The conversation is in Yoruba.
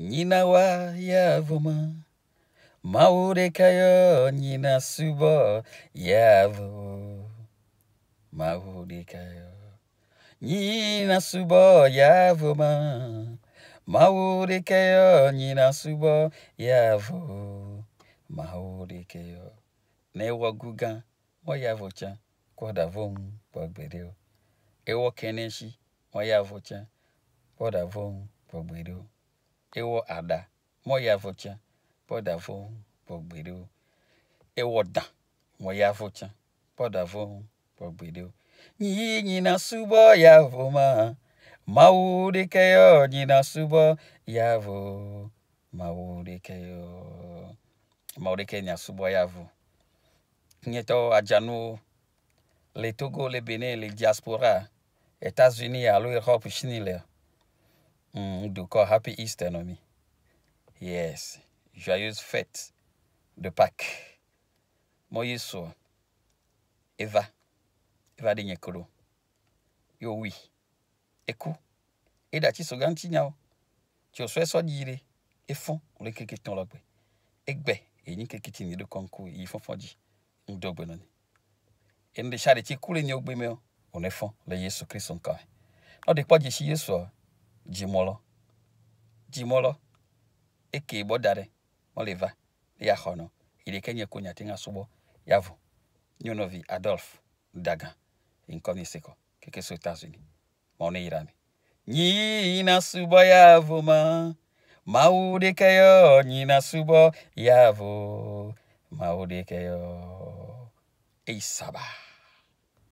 Nina wa ya vuma, Maure kayo nina subo ya vo. Maure kayo. Nina subo ya vuma, Maure kayo nina subo ya vo. Maure kayo. Ne wagugan. Mo ya vo chan. Kwa da vom. Kwa gbereo. Ewo keneshi. Mo ya vo chan. Kwa da Kwa gbereo ewɔ aɖa mɔyi afɔ tsã pɔdafo pɔgbeɖewo ewɔ dã mɔyi afɔ tsã pɔdafo pɔgbeɖewo nyi nyina subɔ yavo ma mawu ɖeke yɔ nyina subɔ yavo mawu ɖeke yɔ mawu ɖeke nya subɔ yavo nyetɔ adzanu le togo le benin le diaspora états-unis alo europe chine le Mm, do call happy Easter, Nomi. Yes, joyeuse fête de Pâques. Moyiso, Eva, Eva de nyekolo. Yo oui, Eku, Eda ti soganti nyao. Ti oswe so dire, Efon, le keke ton logbe. Egbe, Eni keke ti ni de konko, Yifon fondi, Ndogbe nani. Eni de chare ti kule ni ogbe meo, On efon, le Yesu Christ on kawe. No de kwa jeshi Yesu dzimɔlɔ, dzimɔlɔ, ekee gbɔ da ɖe, mɔli va, eya xɔ nɔ, yi ɖeke nye ko miate ŋu asubɔ yeavu. Nyɔnuvi Adolphe Dagan, yi ŋkɔ mi sekɔ, keke so États-Unis, mɔ ne yi ɖa mi. Nyina subɔ yeavu ma, mawu ɖeke yɔ, nyina subɔ yeavu, mawu ɖeke yɔ, eyi saba.